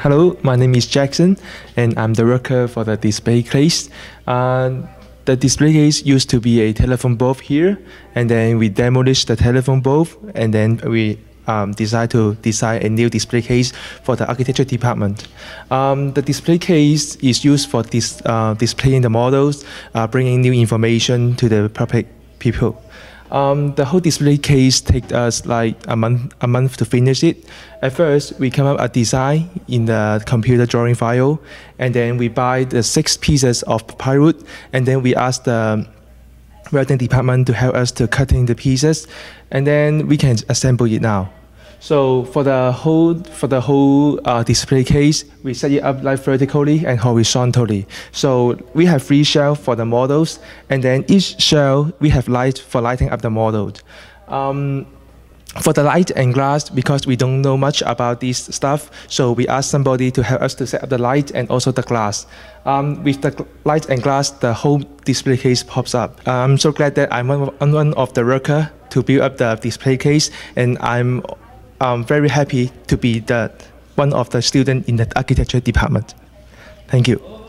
Hello, my name is Jackson, and I'm the worker for the display case. Uh, the display case used to be a telephone booth here, and then we demolished the telephone booth, and then we um, decided to design a new display case for the architecture department. Um, the display case is used for dis, uh, displaying the models, uh, bringing new information to the public people. Um, the whole display case takes us like a month, a month to finish it. At first, we come up a design in the computer drawing file, and then we buy the six pieces of plywood, and then we ask the welding department to help us to cutting the pieces, and then we can assemble it now. So for the whole for the whole uh, display case, we set it up like vertically and horizontally. So we have three shelves for the models, and then each shelf we have light for lighting up the model. Um, for the light and glass, because we don't know much about this stuff, so we asked somebody to help us to set up the light and also the glass. Um, with the light and glass, the whole display case pops up. I'm so glad that I'm one of the worker to build up the display case, and I'm I'm very happy to be the, one of the students in the architecture department. Thank you.